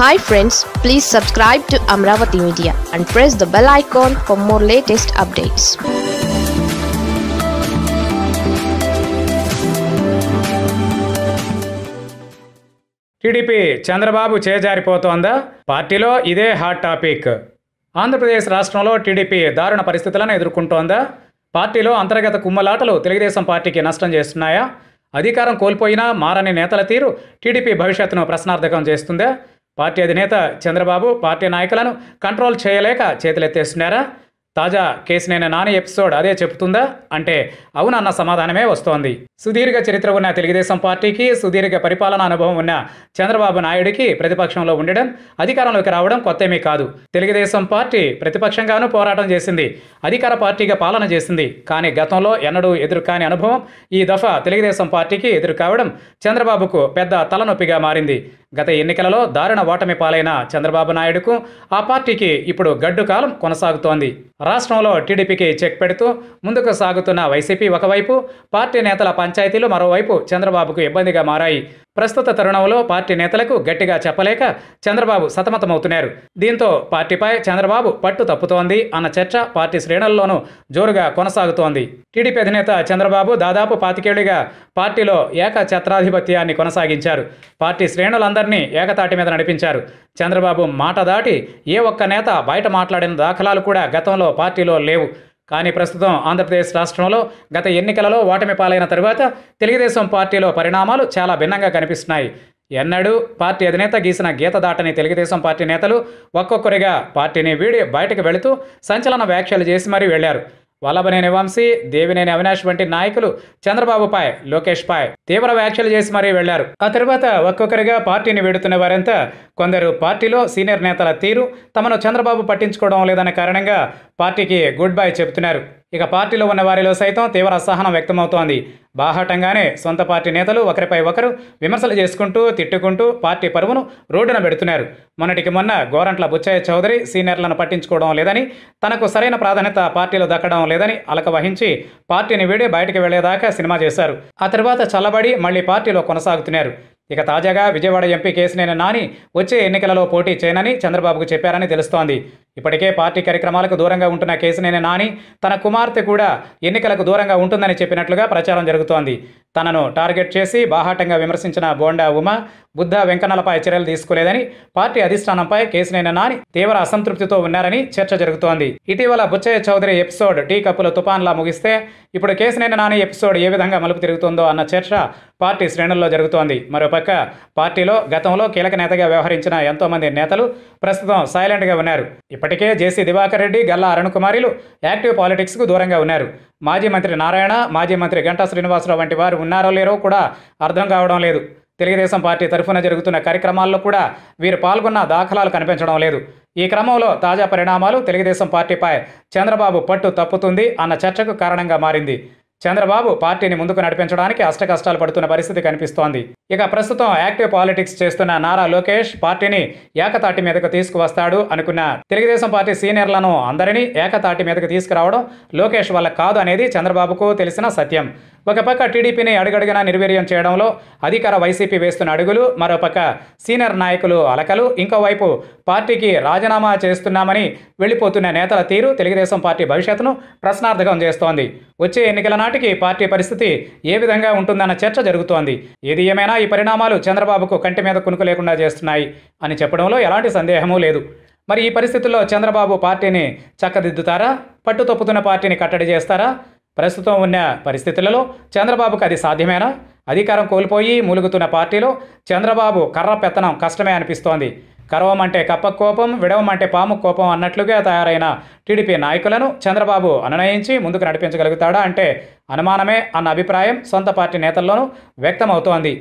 hi friends please subscribe to Amaravati media and press the bell icon for more latest updates TDP Chandrababu చేజారిపోతోందా పార్టీలో ఇదే hot topic Andhra Pradesh రాష్ట్రంలో TDP దారుణ పరిస్థితులను ఎదుర్కొంటోందా పార్టీలో అంతర్గత కుమ్మలాటలు తెలుగుదేశం పార్టీకి నష్టం చేస్తున్నాయా అధికారం కోల్పోయినా మారని నేతల తీరు టీడీపీ భవిష్యత్తును ప్రశ్నార్థకం చేస్తుందా పార్టీ అధినేత చంద్రబాబు పార్టీ నాయకులను కంట్రోల్ చేయలేక చేతులెత్తేస్తున్నారా తాజా కేసు నేను నాని ఎపిసోడ్ అదే చెబుతుందా అంటే అవునన్న సమాధానమే వస్తోంది సుదీర్ఘ చరిత్ర ఉన్న తెలుగుదేశం పార్టీకి సుదీర్ఘ పరిపాలన అనుభవం ఉన్న చంద్రబాబు నాయుడికి ప్రతిపక్షంలో ఉండడం అధికారంలోకి రావడం కొత్తేమీ కాదు తెలుగుదేశం పార్టీ ప్రతిపక్షంగానూ పోరాటం చేసింది అధికార పార్టీగా పాలన చేసింది కానీ గతంలో ఎన్నడూ ఎదురు కాని అనుభవం ఈ దఫా తెలుగుదేశం పార్టీకి ఎదురు కావడం చంద్రబాబుకు పెద్ద తలనొప్పిగా మారింది గత ఎన్నికలలో దారుణ ఓటమి పాలైన చంద్రబాబు నాయుడుకు ఆ పార్టీకి ఇప్పుడు గడ్డు కాలం కొనసాగుతోంది రాష్ట్రంలో టీడీపీకి చెక్ పెడుతూ ముందుకు సాగుతున్న వైసీపీ ఒకవైపు పార్టీ నేతల పంచాయతీలు మరోవైపు చంద్రబాబుకు ఇబ్బందిగా మారాయి ప్రస్తుత తరుణంలో పార్టీ నేతలకు గట్టిగా చెప్పలేక చంద్రబాబు సతమతమవుతున్నారు దీంతో పార్టీపై చంద్రబాబు పట్టు తప్పుతోంది అన్న చర్చ పార్టీ శ్రేణుల్లోనూ జోరుగా కొనసాగుతోంది టీడీపీ అధినేత చంద్రబాబు దాదాపు పాతికేళ్లుగా పార్టీలో ఏకఛత్రాధిపత్యాన్ని కొనసాగించారు పార్టీ శ్రేణులందరినీ ఏకతాటి మీద నడిపించారు చంద్రబాబు మాట దాటి ఏ ఒక్క నేత బయట మాట్లాడిన దాఖలాలు కూడా గతంలో పార్టీలో లేవు కానీ ప్రస్తుతం ఆంధ్రప్రదేశ్ రాష్ట్రంలో గత ఎన్నికలలో ఓటమి పాలైన తరువాత తెలుగుదేశం పార్టీలో పరిణామాలు చాలా భిన్నంగా కనిపిస్తున్నాయి ఎన్నడూ పార్టీ అధినేత గీసిన గీత దాటని తెలుగుదేశం పార్టీ నేతలు ఒక్కొక్కరిగా పార్టీని వీడి బయటకు వెళుతూ సంచలన వ్యాఖ్యలు చేసి మరీ వెళ్లారు వల్లభనేని వంశీ దేవినేని అవినాష్ వంటి నాయకులు లోకేష్ పాయ్ తీవ్ర వ్యాఖ్యలు చేసి మరీ వెళ్లారు ఆ తర్వాత ఒక్కొక్కరిగా పార్టీని వీడుతున్న వారంతా కొందరు పార్టీలో సీనియర్ నేతల తీరు తమను చంద్రబాబు పట్టించుకోవడం లేదన్న కారణంగా పార్టీకి గుడ్ బై చెబుతున్నారు ఇక పార్టీలో ఉన్న వారిలో సైతం తీవ్ర అసహనం వ్యక్తమవుతోంది బాహాటంగానే సొంత పార్టీ నేతలు ఒకరిపై ఒకరు విమర్శలు చేసుకుంటూ తిట్టుకుంటూ పార్టీ పరువును రోడ్డున పెడుతున్నారు మొన్నటికి మొన్న గోరంట్ల బుచ్చయ్య చౌదరి సీనియర్లను పట్టించుకోవడం లేదని తనకు సరైన ప్రాధాన్యత పార్టీలో దక్కడం లేదని అలక వహించి పార్టీని వీడి బయటికి వెళ్లేదాకా సినిమా చేశారు ఆ తర్వాత చల్లబడి మళ్లీ పార్టీలో కొనసాగుతున్నారు ఇక తాజాగా విజయవాడ ఎంపీ కేసినేని నాని వచ్చే ఎన్నికలలో పోటీ చేయనని చంద్రబాబుకు చెప్పారని తెలుస్తోంది ఇప్పటికే పార్టీ కార్యక్రమాలకు దూరంగా ఉంటున్న కేసినేని నాని తన కుమార్తె కూడా ఎన్నికలకు దూరంగా ఉంటుందని చెప్పినట్లుగా ప్రచారం జరుగుతోంది తనను టార్గెట్ చేసి బాహాటంగా విమర్శించిన బోండా ఉమ బుద్ధ వెంకన్నలపై చర్యలు తీసుకోలేదని పార్టీ అధిష్టానంపై కేసునైన నాని తీవ్ర అసంతృప్తితో ఉన్నారని చర్చ జరుగుతోంది ఇటీవల బుచ్చయ్య చౌదరి ఎపిసోడ్ టీ కప్పుల తుపాన్లా ముగిస్తే ఇప్పుడు కేసునైన నాని ఎపిసోడ్ ఏ విధంగా మలుపు తిరుగుతుందో అన్న చర్చ పార్టీ శ్రేణుల్లో జరుగుతోంది మరోపక్క పార్టీలో గతంలో కీలక నేతగా వ్యవహరించిన ఎంతోమంది నేతలు ప్రస్తుతం సైలెంట్గా ఉన్నారు ఇప్పటికే జేసీ దివాకర్ రెడ్డి గల్లా అరుణ్ కుమారిలు యాక్టివ్ పాలిటిక్స్కు దూరంగా ఉన్నారు మాజీ మంత్రి నారాయణ మాజీ మంత్రి గంటా శ్రీనివాసరావు వంటి వారు ఉన్నారో లేరో కూడా అర్థం కావడం లేదు తెలుగుదేశం పార్టీ తరఫున జరుగుతున్న కార్యక్రమాల్లో కూడా వీరు పాల్గొన్న దాఖలాలు కనిపించడం లేదు ఈ క్రమంలో తాజా పరిణామాలు తెలుగుదేశం పార్టీపై చంద్రబాబు పట్టు తప్పుతుంది అన్న చర్చకు కారణంగా మారింది చంద్రబాబు పార్టీని ముందుకు నడిపించడానికి అష్టకష్టాలు పడుతున్న పరిస్థితి కనిపిస్తోంది ఇక ప్రస్తుతం యాక్టివ్ పాలిటిక్స్ చేస్తున్న నారా లోకేష్ పార్టీని ఏకతాటి మీదకు తీసుకువస్తాడు అనుకున్న తెలుగుదేశం పార్టీ సీనియర్లను అందరినీ ఏకతాటి మీదకు తీసుకురావడం లోకేష్ వల్ల కాదు అనేది చంద్రబాబుకు తెలిసిన సత్యం ఒక పక్క టీడీపీని అడుగడుగునా నిర్వీర్యం చేయడంలో అధికార వైసీపీ వేస్తున్న అడుగులు మరోపక్క సీనియర్ నాయకులు అలకలు ఇంకోవైపు పార్టీకి రాజీనామా చేస్తున్నామని వెళ్ళిపోతున్న నేతల తీరు తెలుగుదేశం పార్టీ భవిష్యత్తును ప్రశ్నార్థకం చేస్తోంది వచ్చే ఎన్నికల నాటికి పార్టీ పరిస్థితి ఏ విధంగా ఉంటుందన్న చర్చ జరుగుతోంది ఏది ఏమైనా ఈ పరిణామాలు చంద్రబాబుకు కంటి మీద కునుకు లేకుండా చేస్తున్నాయి అని చెప్పడంలో ఎలాంటి సందేహమూ లేదు మరి ఈ పరిస్థితుల్లో చంద్రబాబు పార్టీని చక్కదిద్దుతారా పట్టు తప్పుతున్న పార్టీని కట్టడి చేస్తారా ప్రస్తుతం ఉన్న పరిస్థితులలో చంద్రబాబుకు అది సాధ్యమేనా అధికారం కోల్పోయి మూలుగుతున్న పార్టీలో చంద్రబాబు కర్ర పెత్తనం కష్టమే అనిపిస్తోంది కరవమంటే కప్ప కోపం విడవమంటే పాము కోపం అన్నట్లుగా తయారైన టీడీపీ నాయకులను చంద్రబాబు అనునయించి ముందుకు నడిపించగలుగుతాడా అంటే అనుమానమే అన్న అభిప్రాయం సొంత పార్టీ నేతల్లోనూ వ్యక్తమవుతోంది